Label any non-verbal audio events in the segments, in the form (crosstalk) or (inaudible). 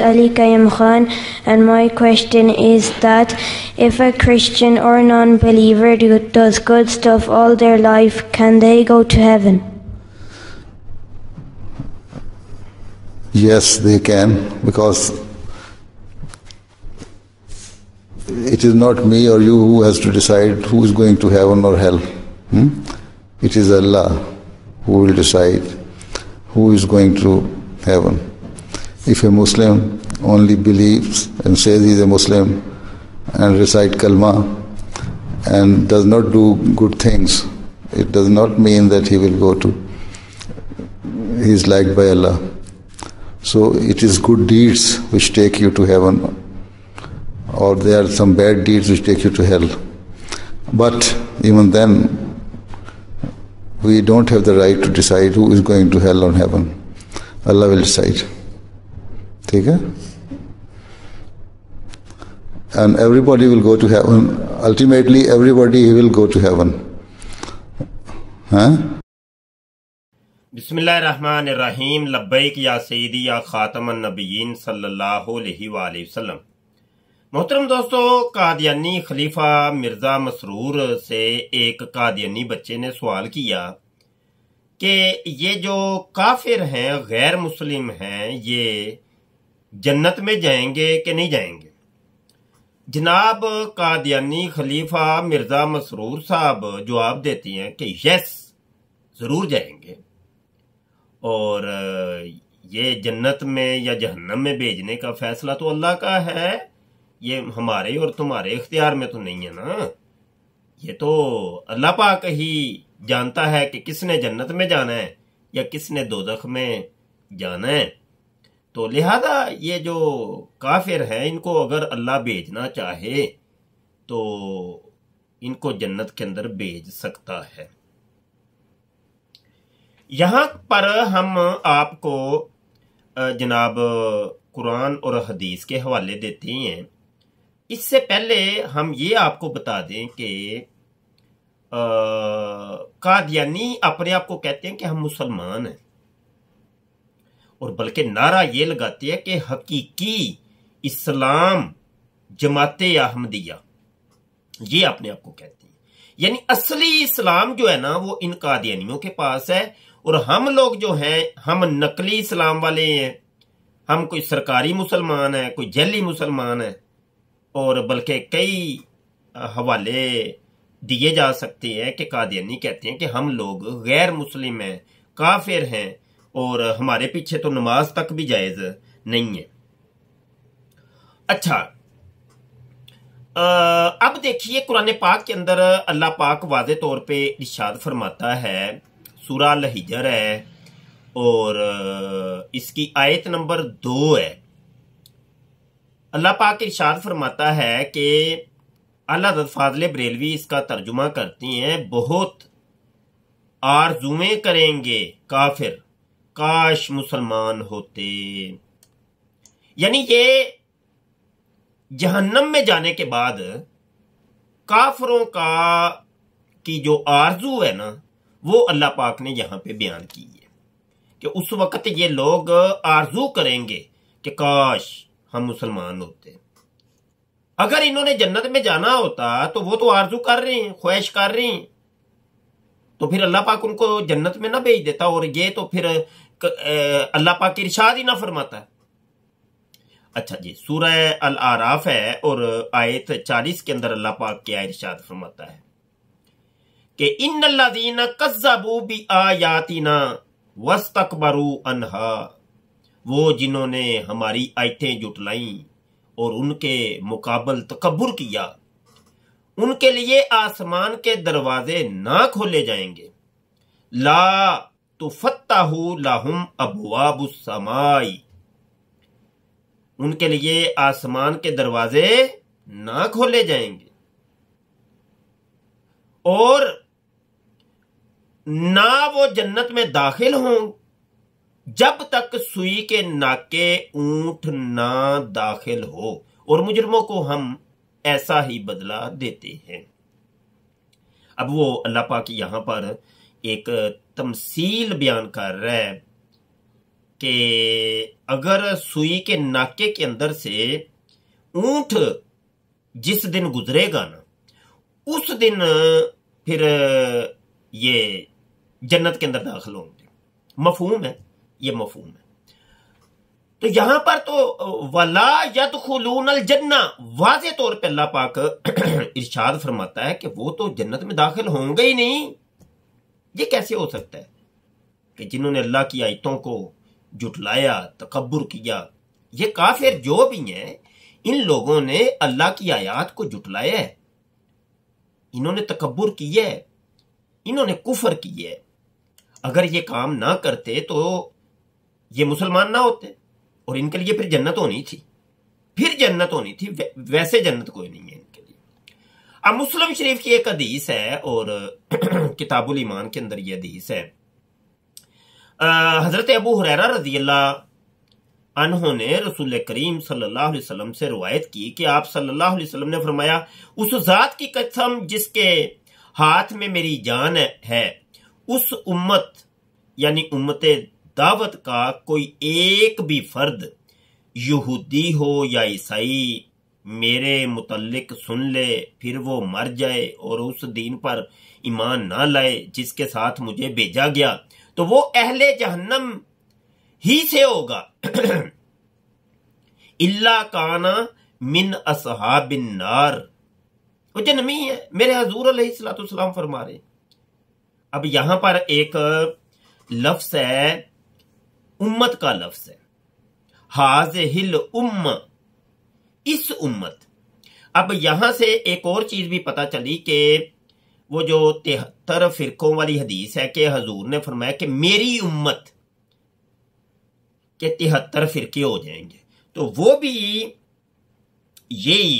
Ali Qayum Khan, and my question is that if a Christian or non believer do, does good stuff all their life, can they go to heaven? Yes, they can, because it is not me or you who has to decide who is going to heaven or hell. Hmm? It is Allah who will decide who is going to heaven. If a Muslim only believes and says he is a Muslim and recite kalma and does not do good things, it does not mean that he will go to. He is liked by Allah. So it is good deeds which take you to heaven, or there are some bad deeds which take you to hell. But even then, we don't have the right to decide who is going to hell or heaven. Allah will decide. ٹھیک ہے and everybody will go to heaven ultimately everybody will go to heaven بسم اللہ الرحمن الرحیم لبیک یا سیدی یا خاتم النبیین صلی اللہ علیہ وآلہ وسلم محترم دوستو قادیانی خلیفہ مرزا مسرور سے ایک قادیانی بچے نے سوال کیا کہ یہ جو کافر ہیں غیر مسلم ہیں یہ جنت میں جائیں گے کہ نہیں جائیں گے جناب قادیانی خلیفہ مرزا مسرور صاحب جواب دیتی ہیں کہ یس ضرور جائیں گے اور یہ جنت میں یا جہنم میں بھیجنے کا فیصلہ تو اللہ کا ہے یہ ہمارے اور تمہارے اختیار میں تو نہیں ہے نا یہ تو اللہ پاک ہی جانتا ہے کہ کس نے جنت میں جانا ہے یا کس نے دوزخ میں جانا ہے تو لہذا یہ جو کافر ہیں ان کو اگر اللہ بھیجنا چاہے تو ان کو جنت کے اندر بھیج سکتا ہے یہاں پر ہم آپ کو جناب قرآن اور حدیث کے حوالے دیتے ہیں اس سے پہلے ہم یہ آپ کو بتا دیں کہ قادیانی اپنے آپ کو کہتے ہیں کہ ہم مسلمان ہیں اور بلکہ نعرہ یہ لگاتی ہے کہ حقیقی اسلام جماعت احمدیہ یہ اپنے آپ کو کہتی ہیں یعنی اصلی اسلام جو ہے نا وہ ان قادیانیوں کے پاس ہے اور ہم لوگ جو ہیں ہم نقلی اسلام والے ہیں ہم کوئی سرکاری مسلمان ہیں کوئی جیلی مسلمان ہیں اور بلکہ کئی حوالے دیے جا سکتے ہیں کہ قادیانی کہتے ہیں کہ ہم لوگ غیر مسلم ہیں کافر ہیں اور ہمارے پیچھے تو نماز تک بھی جائز نہیں ہے اچھا اب دیکھیے قرآن پاک کے اندر اللہ پاک واضح طور پہ ارشاد فرماتا ہے سورہ لہجر ہے اور اس کی آیت نمبر دو ہے اللہ پاک ارشاد فرماتا ہے کہ اللہ فاضل بریلوی اس کا ترجمہ کرتی ہیں بہت آرزویں کریں گے کافر کاش مسلمان ہوتے یعنی یہ جہنم میں جانے کے بعد کافروں کا کی جو آرزو ہے نا وہ اللہ پاک نے یہاں پہ بیان کی ہے کہ اس وقت یہ لوگ آرزو کریں گے کہ کاش ہم مسلمان ہوتے اگر انہوں نے جنت میں جانا ہوتا تو وہ تو آرزو کر رہے ہیں خواہش کر رہے ہیں تو پھر اللہ پاک ان کو جنت میں نہ بھیج دیتا اور یہ تو پھر اللہ پاک کی ارشاد ہی نہ فرماتا ہے اچھا جی سورہ العراف ہے اور آیت چالیس کے اندر اللہ پاک کیا ارشاد فرماتا ہے کہ ان اللہ دینا کزبو بھی آیاتینا وسطرو انہا وہ جنہوں نے ہماری آیتیں جٹلائیں اور ان کے مقابل تکبر کیا ان کے لیے آسمان کے دروازے نہ کھولے جائیں گے لا تو فتح ابواب السمائی ان کے لیے آسمان کے دروازے نہ کھولے جائیں گے اور نہ وہ جنت میں داخل ہوں جب تک سوئی کے ناکے اونٹ نہ داخل ہو اور مجرموں کو ہم ایسا ہی بدلہ دیتے ہیں اب وہ اللہ پاک یہاں پر ایک تمثیل بیان کر رہا ہے کہ اگر سوئی کے ناکے کے اندر سے اونٹ جس دن گزرے گا نا اس دن پھر یہ جنت کے اندر داخل ہوں گے مفہوم ہے یہ مفہوم ہے تو یہاں پر تو ولا ید خلون الجنا واضح طور پہ اللہ پاک (coughs) ارشاد فرماتا ہے کہ وہ تو جنت میں داخل ہوں گے ہی نہیں یہ کیسے ہو سکتا ہے کہ جنہوں نے اللہ کی آیتوں کو جٹلایا تکبر کیا یہ کافر جو بھی ہیں ان لوگوں نے اللہ کی آیات کو جٹلایا انہوں نے تکبر کیا ہے انہوں نے کفر کیا ہے اگر یہ کام نہ کرتے تو یہ مسلمان نہ ہوتے اور ان کے لیے پھر جنت ہونی تھی پھر جنت ہونی تھی ویسے جنت کوئی نہیں ہے اب مسلم شریف کی ایک حدیث ہے اور (clears throat) کتاب الایمان کے اندر یہ عدیث ہے حضرت ابو حریرہ رضی اللہ نے رسول کریم صلی اللہ علیہ وسلم سے روایت کی کہ آپ صلی اللہ علیہ وسلم نے فرمایا اس ذات کی قسم جس کے ہاتھ میں میری جان ہے اس امت یعنی امت دعوت کا کوئی ایک بھی فرد یہودی ہو یا عیسائی میرے متعلق سن لے پھر وہ مر جائے اور اس دین پر ایمان نہ لائے جس کے ساتھ مجھے بھیجا گیا تو وہ اہل جہنم ہی سے ہوگا (clears throat) اللہ کانا من اصحاب النار وہ جنمی ہے میرے حضور علیہ السلات السلام فرما رہے اب یہاں پر ایک لفظ ہے امت کا لفظ ہے حاض ہل ام اس امت اب یہاں سے ایک اور چیز بھی پتا چلی کہ وہ جو تہتر فرقوں والی حدیث ہے کہ حضور نے فرمایا کہ میری امت فرقے ہو جائیں گے تو وہ بھی یہی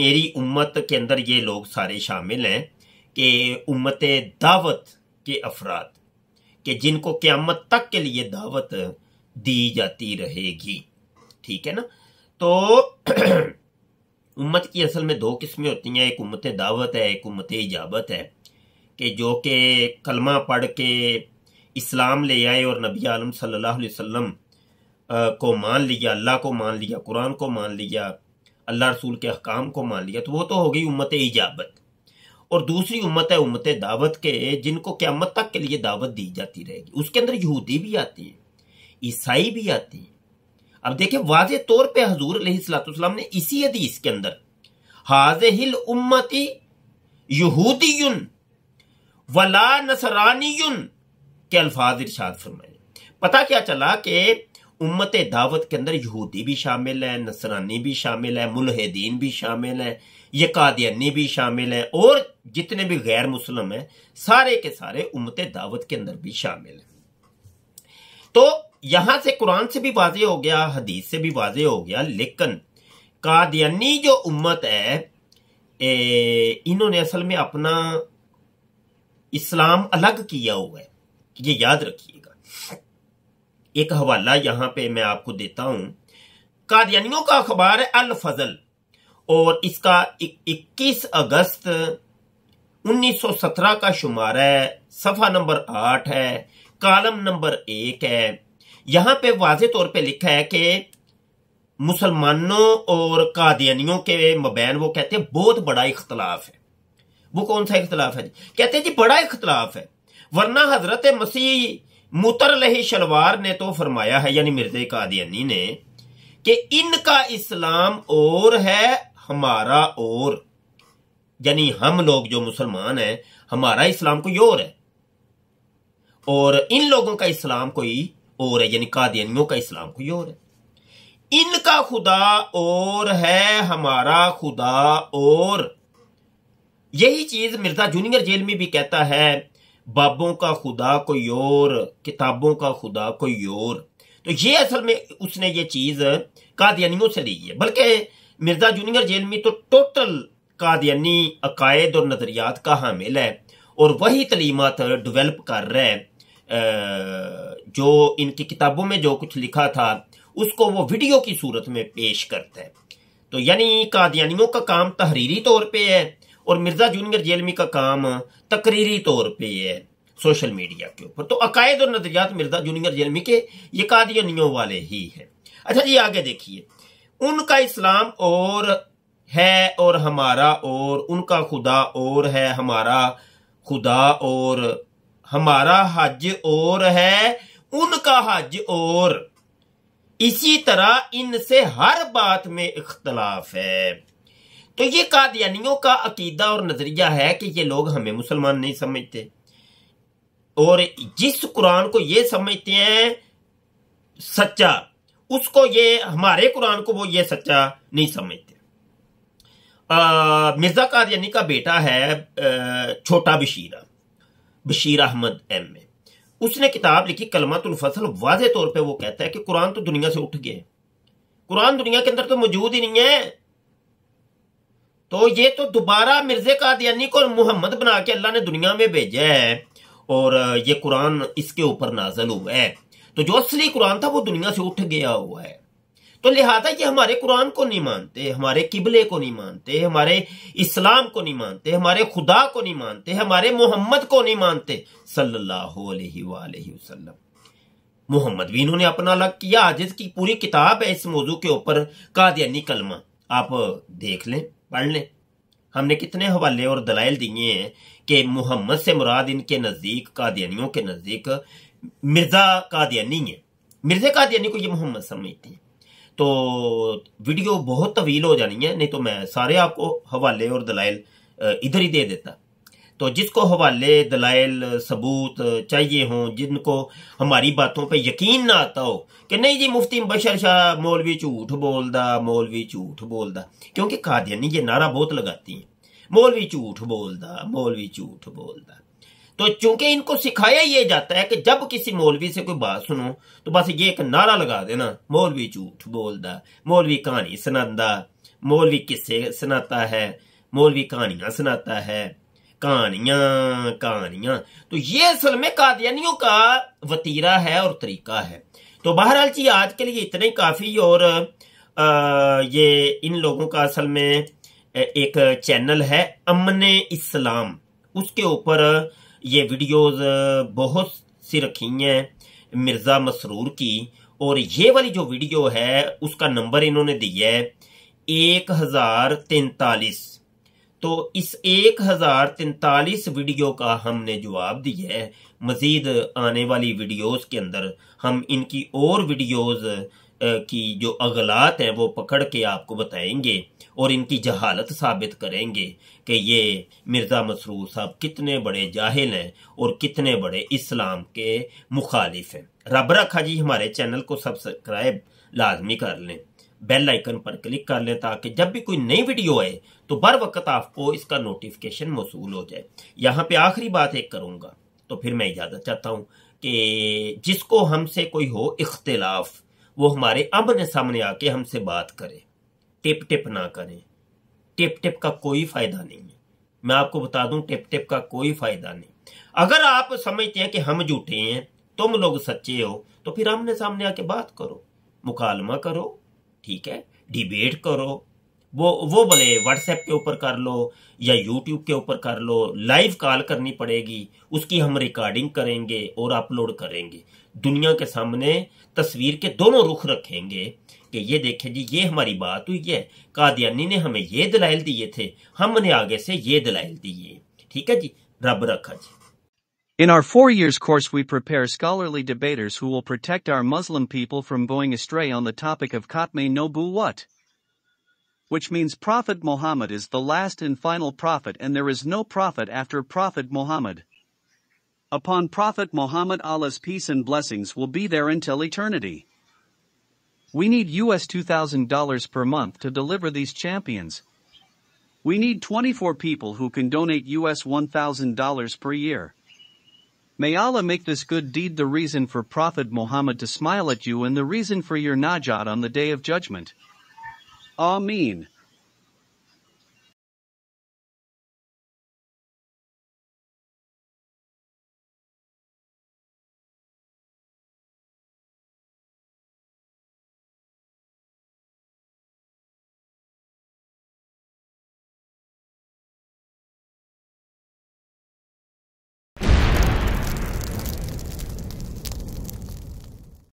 میری امت کے اندر یہ لوگ سارے شامل ہیں کہ امت دعوت کے افراد کہ جن کو قیامت تک کے لیے دعوت دی جاتی رہے گی ٹھیک ہے نا تو امت کی اصل میں دو قسمیں ہوتی ہیں ایک امت دعوت ہے ایک امت ایجابت ہے کہ جو کہ کلمہ پڑھ کے اسلام لے آئے اور نبی عالم صلی اللہ علیہ وسلم کو مان لیا اللہ کو مان لیا قرآن کو مان لیا اللہ رسول کے حکام کو مان لیا تو وہ تو ہو گئی امت ایجابت اور دوسری امت ہے امت دعوت کے جن کو قیامت تک کے لیے دعوت دی جاتی رہے گی اس کے اندر یہودی بھی آتی ہیں عیسائی بھی آتی ہیں اب دیکھیں واضح طور پہ حضور علیہ السلاۃ السلام نے اسی حدیث کے اندر حاضح الامتی یہودی ولا نصرانیون کے الفاظ ارشاد فرمائے پتا کیا چلا کہ امت دعوت کے اندر یہودی بھی شامل ہے نصرانی بھی شامل ہے ملحدین بھی شامل ہے یقادیانی بھی شامل ہے اور جتنے بھی غیر مسلم ہیں سارے کے سارے امت دعوت کے اندر بھی شامل ہیں تو یہاں سے قرآن سے بھی واضح ہو گیا حدیث سے بھی واضح ہو گیا لیکن قادیانی جو امت ہے انہوں نے اصل میں اپنا اسلام الگ کیا ہوا ہے یہ یاد رکھیے گا ایک حوالہ یہاں پہ میں آپ کو دیتا ہوں قادیانیوں کا اخبار ہے الفضل اور اس کا اکیس اگست انیس سو سترہ کا شمار ہے صفحہ نمبر آٹھ ہے کالم نمبر ایک ہے یہاں پہ واضح طور پہ لکھا ہے کہ مسلمانوں اور قادیانیوں کے مبین وہ کہتے ہیں بہت بڑا اختلاف ہے وہ کون سا اختلاف ہے جی؟ کہتے ہیں جی بڑا اختلاف ہے ورنہ حضرت مسیح متر لہی شلوار نے تو فرمایا ہے یعنی مرزا قادیانی نے کہ ان کا اسلام اور ہے ہمارا اور یعنی ہم لوگ جو مسلمان ہیں ہمارا اسلام کوئی اور ہے اور ان لوگوں کا اسلام کوئی اور ہے یعنی قادیانیوں کا اسلام کوئی اور ہے ان کا خدا اور ہے ہمارا خدا اور یہی چیز مرزا جونیئر جیل میں بھی کہتا ہے بابوں کا خدا کوئی اور کتابوں کا خدا کوئی اور تو یہ اصل میں اس نے یہ چیز قادیانیوں سے لی ہے بلکہ مرزا جونیئر جیل میں تو ٹوٹل قادیانی عقائد اور نظریات کا حامل ہے اور وہی تعلیمات ڈیویلپ کر رہے ہیں جو ان کی کتابوں میں جو کچھ لکھا تھا اس کو وہ ویڈیو کی صورت میں پیش کرتا ہے تو یعنی قادیانیوں کا کام تحریری طور پہ ہے اور مرزا جونیئر جیلمی کا کام تقریری طور پہ ہے سوشل میڈیا کے اوپر تو عقائد اور نظریات مرزا جونیئر جیلمی کے یہ قادیانیوں والے ہی ہیں اچھا جی آگے دیکھیے ان کا اسلام اور ہے اور ہمارا اور ان کا خدا اور ہے ہمارا خدا اور ہمارا حج اور ہے ان کا حج اور اسی طرح ان سے ہر بات میں اختلاف ہے تو یہ قادیانیوں کا عقیدہ اور نظریہ ہے کہ یہ لوگ ہمیں مسلمان نہیں سمجھتے اور جس قرآن کو یہ سمجھتے ہیں سچا اس کو یہ ہمارے قرآن کو وہ یہ سچا نہیں سمجھتے مرزا قادیانی کا بیٹا ہے چھوٹا بشیرہ بشیر احمد ایم میں اس نے کتاب لکھی کلمات الفصل واضح طور پہ وہ کہتا ہے کہ قرآن تو دنیا سے اٹھ گئے قرآن دنیا کے اندر تو موجود ہی نہیں ہے تو یہ تو دوبارہ مرزے کا دینی کو محمد بنا کے اللہ نے دنیا میں بھیجا ہے اور یہ قرآن اس کے اوپر نازل ہوا ہے تو جو اصلی قرآن تھا وہ دنیا سے اٹھ گیا ہوا ہے تو لہٰذا یہ ہمارے قرآن کو نہیں مانتے ہمارے قبلے کو نہیں مانتے ہمارے اسلام کو نہیں مانتے ہمارے خدا کو نہیں مانتے ہمارے محمد کو نہیں مانتے صلی اللہ علیہ وآلہ وسلم محمد بھی انہوں نے اپنا الگ کیا جس کی پوری کتاب ہے اس موضوع کے اوپر قادیانی کلمہ آپ دیکھ لیں پڑھ لیں ہم نے کتنے حوالے اور دلائل دیے ہیں کہ محمد سے مراد ان کے نزدیک قادیانیوں کے نزدیک مرزا قادیانی ہے مرزا کادیانی کو یہ محمد سمجھتے ہیں تو ویڈیو بہت طویل ہو جانی ہے نہیں تو میں سارے آپ کو حوالے اور دلائل ادھر ہی دے دیتا تو جس کو حوالے دلائل ثبوت چاہیے ہوں جن کو ہماری باتوں پہ یقین نہ آتا ہو کہ نہیں جی مفتی بشر شاہ مولوی جھوٹ بول دا مولوی جھوٹ دا کیونکہ قادیانی یہ نعرہ بہت لگاتی ہیں مولوی جھوٹ بول دا مولوی جھوٹ بول دا تو چونکہ ان کو سکھایا یہ جاتا ہے کہ جب کسی مولوی سے کوئی بات سنو تو بس یہ ایک نعرہ لگا دینا مولوی جھوٹ بول دا مولوی کہانی سناندا مولوی قصے سناتا ہے مولوی کہانیاں سناتا ہے کہانیاں کہانیاں تو یہ اصل میں قادیانیوں کا وطیرہ ہے اور طریقہ ہے تو بہرحال جی آج کے لیے اتنا ہی کافی اور یہ ان لوگوں کا اصل میں ایک چینل ہے امن اسلام اس کے اوپر یہ ویڈیوز بہت سی رکھی ہیں مرزا مسرور کی اور یہ والی جو ویڈیو ہے اس کا نمبر انہوں نے دی ہے ایک ہزار تینتالیس تو اس ایک ہزار تینتالیس ویڈیو کا ہم نے جواب دیا ہے مزید آنے والی ویڈیوز کے اندر ہم ان کی اور ویڈیوز کی جو اغلات ہیں وہ پکڑ کے آپ کو بتائیں گے اور ان کی جہالت ثابت کریں گے کہ یہ مرزا مسرور صاحب کتنے بڑے جاہل ہیں اور کتنے بڑے اسلام کے مخالف ہیں رب رکھا جی ہمارے چینل کو سبسکرائب لازمی کر لیں بیل آئکن پر کلک کر لیں تاکہ جب بھی کوئی نئی ویڈیو آئے تو بر وقت آپ کو اس کا نوٹیفیکیشن موصول ہو جائے یہاں پہ آخری بات ایک کروں گا تو پھر میں اجازت چاہتا ہوں کہ جس کو ہم سے کوئی ہو اختلاف وہ ہمارے امنے سامنے آ کے ہم سے بات کرے ٹپ ٹپ نہ کریں ٹپ ٹپ کا کوئی فائدہ نہیں ہے میں آپ کو بتا دوں ٹپ ٹپ کا کوئی فائدہ نہیں اگر آپ سمجھتے ہیں کہ ہم جھوٹے ہیں تم لوگ سچے ہو تو پھر ہم نے سامنے آ کے بات کرو مکالمہ کرو ٹھیک ہے ڈیبیٹ کرو وہ وہ بھلے واٹس ایپ کے اوپر کر لو یا یوٹیوب کے اوپر کر لو لائیو کال کرنی پڑے گی اس کی ہم ریکارڈنگ کریں گے اور اپلوڈ کریں گے دنیا کے سامنے تصویر کے دونوں رخ رکھیں گے کہ یہ دیکھیں جی یہ ہماری بات ہوئی ہے قادیانی نے ہمیں یہ دلائل دیئے تھے ہم نے آگے سے یہ دلائل دیئے ٹھیک ہے جی رب رکھا جی In our four years course we prepare scholarly debaters who will protect our Muslim people from going astray on the topic of Khatme Nobu what? which means Prophet Muhammad is the last and final prophet and there is no prophet after Prophet Muhammad. Upon Prophet Muhammad Allah's peace and blessings will be there until eternity. We need US $2,000 per month to deliver these champions. We need 24 people who can donate US $1,000 per year. May Allah make this good deed the reason for Prophet Muhammad to smile at you and the reason for your najat on the day of judgment. Amen.